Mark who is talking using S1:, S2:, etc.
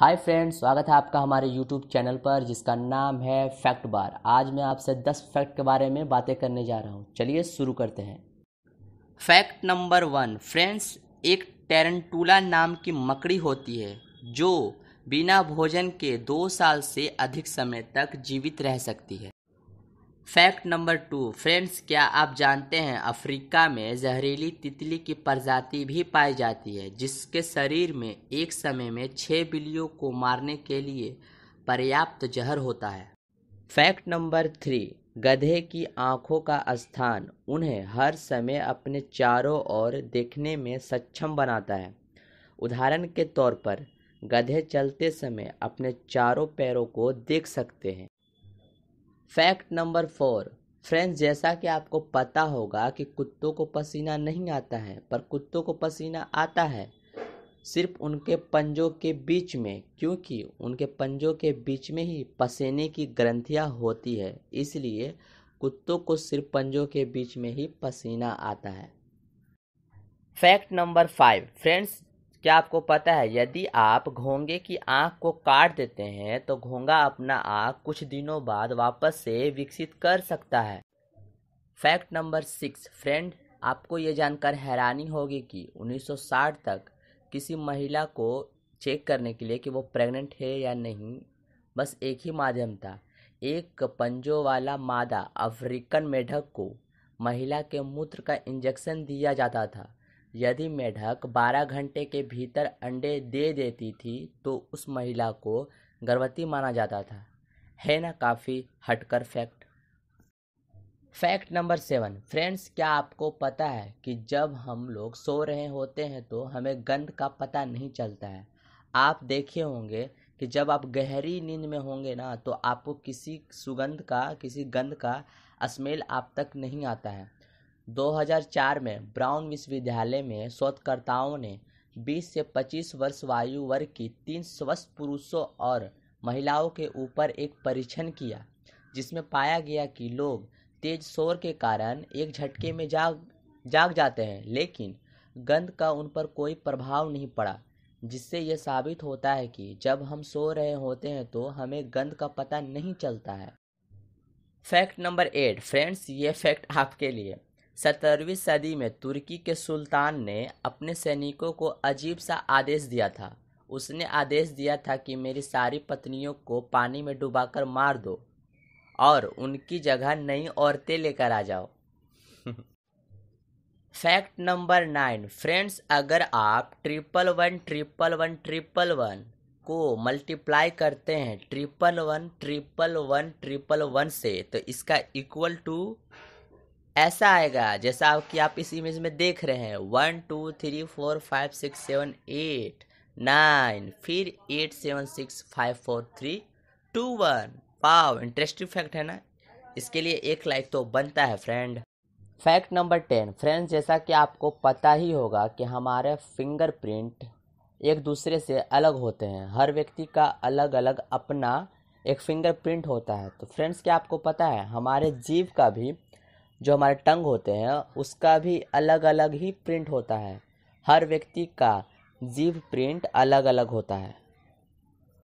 S1: hi friends स्वागत है आपका हमारे यूट्यूब चैनल पर जिसका नाम है फैक्ट बार आज मैं आपसे 10 फैक्ट के बारे में बातें करने जा रहा हूँ चलिए शुरू करते हैं फैक्ट नंबर वन फ्रेंड्स एक टेरनटूला नाम की मकड़ी होती है जो बिना भोजन के दो साल से अधिक समय तक जीवित रह सकती है फैक्ट नंबर टू फ्रेंड्स क्या आप जानते हैं अफ्रीका में जहरीली तितली की प्रजाति भी पाई जाती है जिसके शरीर में एक समय में छः बिल्लियों को मारने के लिए पर्याप्त जहर होता है फैक्ट नंबर थ्री गधे की आंखों का स्थान उन्हें हर समय अपने चारों ओर देखने में सक्षम बनाता है उदाहरण के तौर पर गधे चलते समय अपने चारों पैरों को देख सकते हैं फैक्ट नंबर फोर फ्रेंड्स जैसा कि आपको पता होगा कि कुत्तों को पसीना नहीं आता है पर कुत्तों को पसीना आता है सिर्फ उनके पंजों के बीच में क्योंकि उनके पंजों के बीच में ही पसीने की ग्रंथियाँ होती है इसलिए कुत्तों को सिर्फ पंजों के बीच में ही पसीना आता है फैक्ट नंबर फाइव फ्रेंड्स क्या आपको पता है यदि आप घोंगे की आँख को काट देते हैं तो घोंगा अपना आँख कुछ दिनों बाद वापस से विकसित कर सकता है फैक्ट नंबर सिक्स फ्रेंड आपको ये जानकर हैरानी होगी कि 1960 तक किसी महिला को चेक करने के लिए कि वो प्रेग्नेंट है या नहीं बस एक ही माध्यम था एक पंजों वाला मादा अफ्रीकन मेढक को महिला के मूत्र का इंजेक्शन दिया जाता था यदि मेढक बारह घंटे के भीतर अंडे दे देती थी तो उस महिला को गर्भवती माना जाता था है ना काफ़ी हटकर fact fact number seven friends क्या आपको पता है कि जब हम लोग सो रहे होते हैं तो हमें गंध का पता नहीं चलता है आप देखे होंगे कि जब आप गहरी नींद में होंगे ना तो आपको किसी सुगंध का किसी गंध का स्मेल आप तक नहीं आता है 2004 में ब्राउन विश्वविद्यालय में शोधकर्ताओं ने 20 से 25 वर्ष वायु वर्ग की तीन स्वस्थ पुरुषों और महिलाओं के ऊपर एक परीक्षण किया जिसमें पाया गया कि लोग तेज शोर के कारण एक झटके में जाग जाग जाते हैं लेकिन गंध का उन पर कोई प्रभाव नहीं पड़ा जिससे यह साबित होता है कि जब हम सो रहे होते हैं तो हमें गंध का पता नहीं चलता है फैक्ट नंबर एट फ्रेंड्स ये फैक्ट आपके लिए सत्रहवीं सदी में तुर्की के सुल्तान ने अपने सैनिकों को अजीब सा आदेश दिया था उसने आदेश दिया था कि मेरी सारी पत्नियों को पानी में डुबाकर मार दो और उनकी जगह नई औरतें लेकर आ जाओ फैक्ट नंबर नाइन फ्रेंड्स अगर one triple one triple one triple वन को मल्टीप्लाई करते हैं triple one triple one triple one से तो इसका इक्वल टू ऐसा आएगा जैसा आप कि आप इस इमेज में देख रहे हैं one two three four five six seven eight nine फिर eight seven six five four three two one पाव इंटरेस्टिंग फैक्ट है ना इसके लिए एक लाइक तो बनता है friend fact number ten friends जैसा कि आपको पता ही होगा कि हमारे फिंगरप्रिंट एक दूसरे से अलग होते हैं हर व्यक्ति का अलग अलग अपना एक फिंगरप्रिंट होता है तो फ्रेंड्स क्या आपको पता है हमारे जीव का भी जो हमारे टंग होते हैं उसका भी अलग अलग ही प्रिंट होता है हर व्यक्ति का जीव प्रिंट अलग अलग होता है